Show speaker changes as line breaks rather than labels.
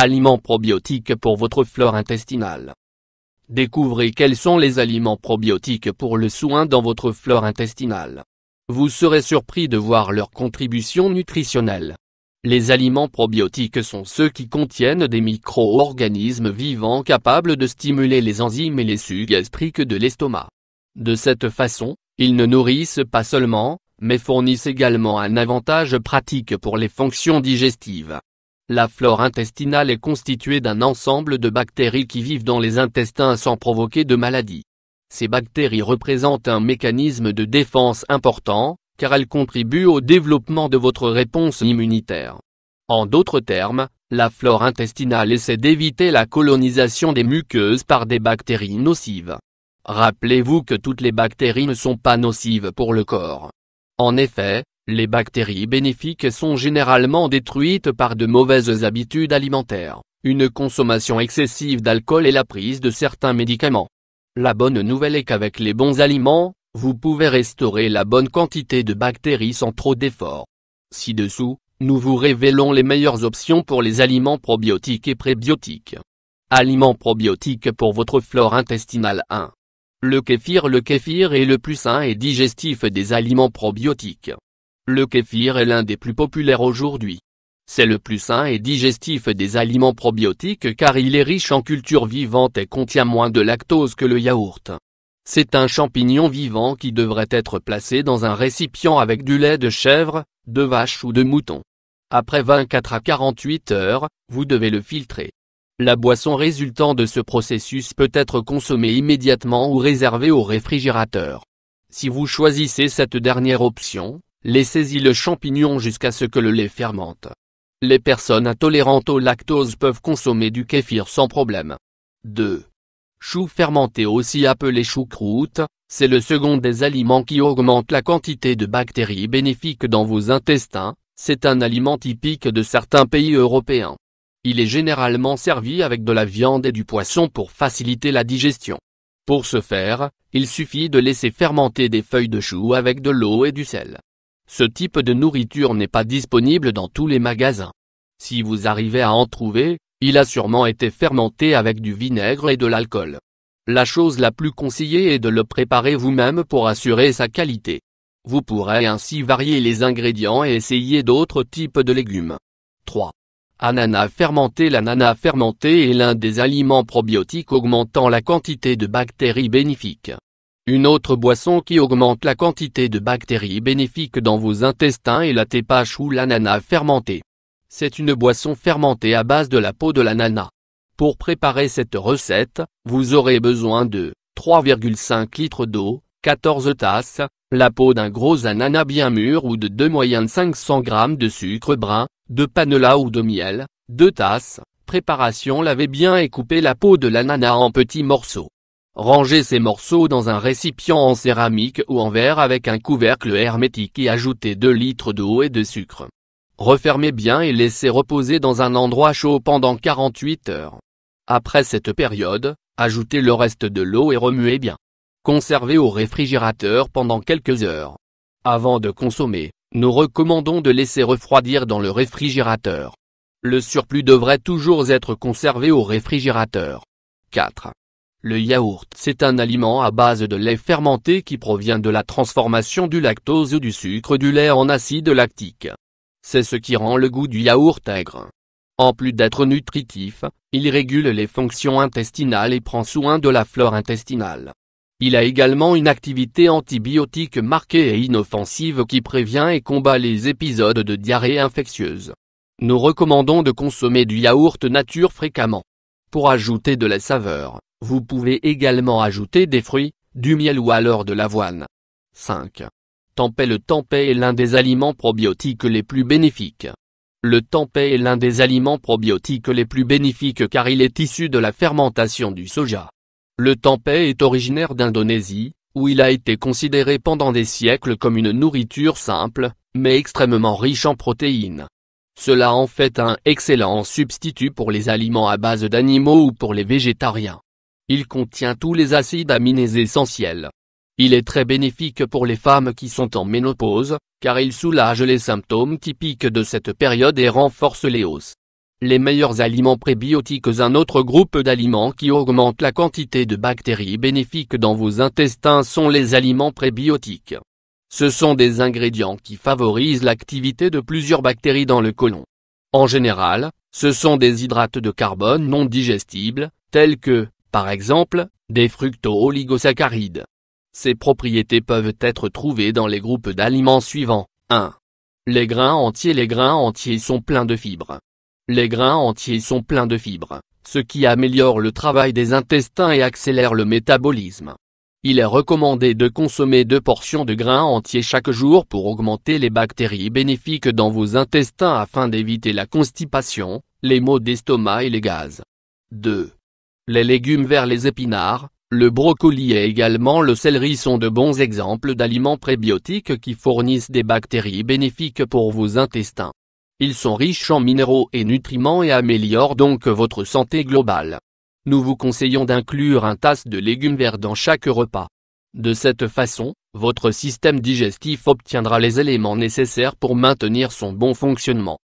Aliments probiotiques pour votre flore intestinale. Découvrez quels sont les aliments probiotiques pour le soin dans votre flore intestinale. Vous serez surpris de voir leur contribution nutritionnelle. Les aliments probiotiques sont ceux qui contiennent des micro-organismes vivants capables de stimuler les enzymes et les sucs gastriques de l'estomac. De cette façon, ils ne nourrissent pas seulement, mais fournissent également un avantage pratique pour les fonctions digestives. La flore intestinale est constituée d'un ensemble de bactéries qui vivent dans les intestins sans provoquer de maladies. Ces bactéries représentent un mécanisme de défense important, car elles contribuent au développement de votre réponse immunitaire. En d'autres termes, la flore intestinale essaie d'éviter la colonisation des muqueuses par des bactéries nocives. Rappelez-vous que toutes les bactéries ne sont pas nocives pour le corps. En effet, les bactéries bénéfiques sont généralement détruites par de mauvaises habitudes alimentaires, une consommation excessive d'alcool et la prise de certains médicaments. La bonne nouvelle est qu'avec les bons aliments, vous pouvez restaurer la bonne quantité de bactéries sans trop d'efforts. Ci-dessous, nous vous révélons les meilleures options pour les aliments probiotiques et prébiotiques. Aliments probiotiques pour votre flore intestinale 1. Le kéfir Le kéfir est le plus sain et digestif des aliments probiotiques. Le kéfir est l'un des plus populaires aujourd'hui. C'est le plus sain et digestif des aliments probiotiques car il est riche en culture vivante et contient moins de lactose que le yaourt. C'est un champignon vivant qui devrait être placé dans un récipient avec du lait de chèvre, de vache ou de mouton. Après 24 à 48 heures, vous devez le filtrer. La boisson résultant de ce processus peut être consommée immédiatement ou réservée au réfrigérateur. Si vous choisissez cette dernière option, Laissez-y le champignon jusqu'à ce que le lait fermente. Les personnes intolérantes au lactose peuvent consommer du kéfir sans problème. 2. Chou fermenté aussi appelé choucroute, c'est le second des aliments qui augmente la quantité de bactéries bénéfiques dans vos intestins, c'est un aliment typique de certains pays européens. Il est généralement servi avec de la viande et du poisson pour faciliter la digestion. Pour ce faire, il suffit de laisser fermenter des feuilles de chou avec de l'eau et du sel. Ce type de nourriture n'est pas disponible dans tous les magasins. Si vous arrivez à en trouver, il a sûrement été fermenté avec du vinaigre et de l'alcool. La chose la plus conseillée est de le préparer vous-même pour assurer sa qualité. Vous pourrez ainsi varier les ingrédients et essayer d'autres types de légumes. 3. Ananas fermenté L'ananas fermenté est l'un des aliments probiotiques augmentant la quantité de bactéries bénéfiques. Une autre boisson qui augmente la quantité de bactéries bénéfiques dans vos intestins est la tépache ou l'ananas fermentée. C'est une boisson fermentée à base de la peau de l'ananas. Pour préparer cette recette, vous aurez besoin de 3,5 litres d'eau, 14 tasses, la peau d'un gros ananas bien mûr ou de 2 moyennes 500 g de sucre brun, de panela ou de miel, 2 tasses. Préparation Lavez bien et coupez la peau de l'ananas en petits morceaux. Rangez ces morceaux dans un récipient en céramique ou en verre avec un couvercle hermétique et ajoutez 2 litres d'eau et de sucre. Refermez bien et laissez reposer dans un endroit chaud pendant 48 heures. Après cette période, ajoutez le reste de l'eau et remuez bien. Conservez au réfrigérateur pendant quelques heures. Avant de consommer, nous recommandons de laisser refroidir dans le réfrigérateur. Le surplus devrait toujours être conservé au réfrigérateur. 4. Le yaourt c'est un aliment à base de lait fermenté qui provient de la transformation du lactose ou du sucre du lait en acide lactique. C'est ce qui rend le goût du yaourt aigre. En plus d'être nutritif, il régule les fonctions intestinales et prend soin de la flore intestinale. Il a également une activité antibiotique marquée et inoffensive qui prévient et combat les épisodes de diarrhée infectieuse. Nous recommandons de consommer du yaourt nature fréquemment. Pour ajouter de la saveur, vous pouvez également ajouter des fruits, du miel ou alors de l'avoine. 5. Tempeh Le tempeh est l'un des aliments probiotiques les plus bénéfiques. Le tempeh est l'un des aliments probiotiques les plus bénéfiques car il est issu de la fermentation du soja. Le tempeh est originaire d'Indonésie, où il a été considéré pendant des siècles comme une nourriture simple, mais extrêmement riche en protéines. Cela en fait un excellent substitut pour les aliments à base d'animaux ou pour les végétariens. Il contient tous les acides aminés essentiels. Il est très bénéfique pour les femmes qui sont en ménopause, car il soulage les symptômes typiques de cette période et renforce les hausses. Les meilleurs aliments prébiotiques Un autre groupe d'aliments qui augmente la quantité de bactéries bénéfiques dans vos intestins sont les aliments prébiotiques. Ce sont des ingrédients qui favorisent l'activité de plusieurs bactéries dans le côlon. En général, ce sont des hydrates de carbone non digestibles, tels que par exemple, des fructo-oligosaccharides. Ces propriétés peuvent être trouvées dans les groupes d'aliments suivants. 1. Les grains entiers Les grains entiers sont pleins de fibres. Les grains entiers sont pleins de fibres, ce qui améliore le travail des intestins et accélère le métabolisme. Il est recommandé de consommer deux portions de grains entiers chaque jour pour augmenter les bactéries bénéfiques dans vos intestins afin d'éviter la constipation, les maux d'estomac et les gaz. 2. Les légumes verts les épinards, le brocoli et également le céleri sont de bons exemples d'aliments prébiotiques qui fournissent des bactéries bénéfiques pour vos intestins. Ils sont riches en minéraux et nutriments et améliorent donc votre santé globale. Nous vous conseillons d'inclure un tasse de légumes verts dans chaque repas. De cette façon, votre système digestif obtiendra les éléments nécessaires pour maintenir son bon fonctionnement.